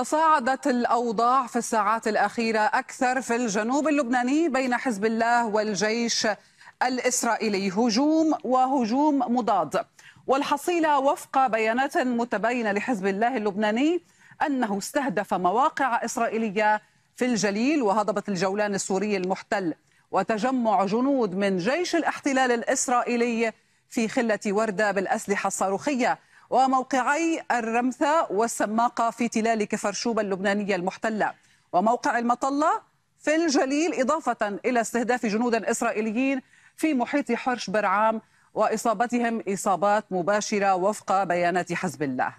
تصاعدت الأوضاع في الساعات الأخيرة أكثر في الجنوب اللبناني بين حزب الله والجيش الإسرائيلي هجوم وهجوم مضاد والحصيلة وفق بيانات متباينة لحزب الله اللبناني أنه استهدف مواقع إسرائيلية في الجليل وهضبة الجولان السوري المحتل وتجمع جنود من جيش الاحتلال الإسرائيلي في خلة وردة بالأسلحة الصاروخية وموقعي الرمثة والسماقة في تلال كفرشوبة اللبنانية المحتلة وموقع المطلة في الجليل إضافة إلى استهداف جنود إسرائيليين في محيط حرش برعام وإصابتهم إصابات مباشرة وفق بيانات حزب الله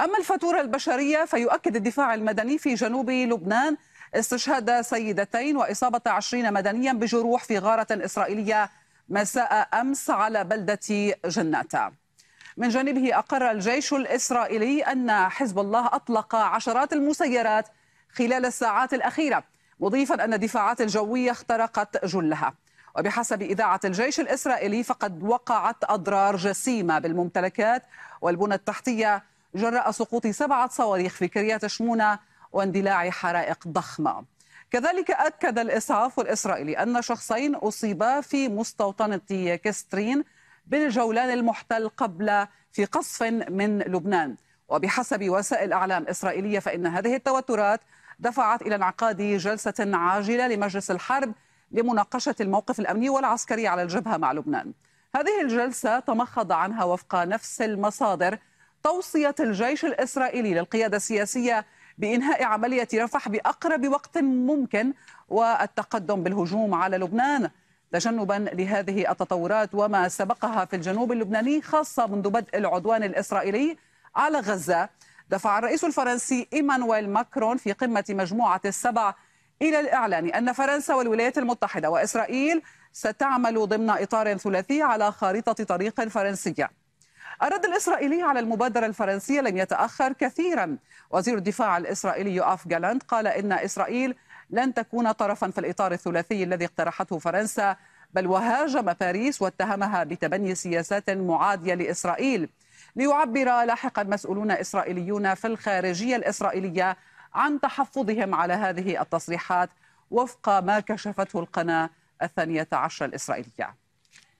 أما الفاتورة البشرية فيؤكد الدفاع المدني في جنوب لبنان استشهاد سيدتين وإصابة عشرين مدنيا بجروح في غارة إسرائيلية مساء أمس على بلدة جناتا من جانبه أقر الجيش الإسرائيلي أن حزب الله أطلق عشرات المسيرات خلال الساعات الأخيرة مضيفا أن الدفاعات الجوية اخترقت جلها وبحسب إذاعة الجيش الإسرائيلي فقد وقعت أضرار جسيمة بالممتلكات والبنى التحتية جراء سقوط سبعة صواريخ في كريات شمونة واندلاع حرائق ضخمة كذلك أكد الإسعاف الإسرائيلي أن شخصين أصيبا في مستوطنة كسترين بالجولان المحتل قبل في قصف من لبنان وبحسب وسائل أعلام إسرائيلية فإن هذه التوترات دفعت إلى انعقاد جلسة عاجلة لمجلس الحرب لمناقشة الموقف الأمني والعسكري على الجبهة مع لبنان هذه الجلسة تمخض عنها وفق نفس المصادر توصية الجيش الإسرائيلي للقيادة السياسية بإنهاء عملية رفح بأقرب وقت ممكن والتقدم بالهجوم على لبنان تجنبا لهذه التطورات وما سبقها في الجنوب اللبناني خاصة منذ بدء العدوان الإسرائيلي على غزة دفع الرئيس الفرنسي إيمانويل ماكرون في قمة مجموعة السبع إلى الإعلان أن فرنسا والولايات المتحدة وإسرائيل ستعمل ضمن إطار ثلاثي على خارطة طريق فرنسية الرد الإسرائيلي على المبادرة الفرنسية لم يتأخر كثيرا وزير الدفاع الإسرائيلي أف جالاند قال إن إسرائيل لن تكون طرفا في الإطار الثلاثي الذي اقترحته فرنسا بل وهاجم باريس واتهمها بتبني سياسات معادية لإسرائيل ليعبر لاحقا مسؤولون إسرائيليون في الخارجية الإسرائيلية عن تحفظهم على هذه التصريحات وفق ما كشفته القناة الثانية عشر الإسرائيلية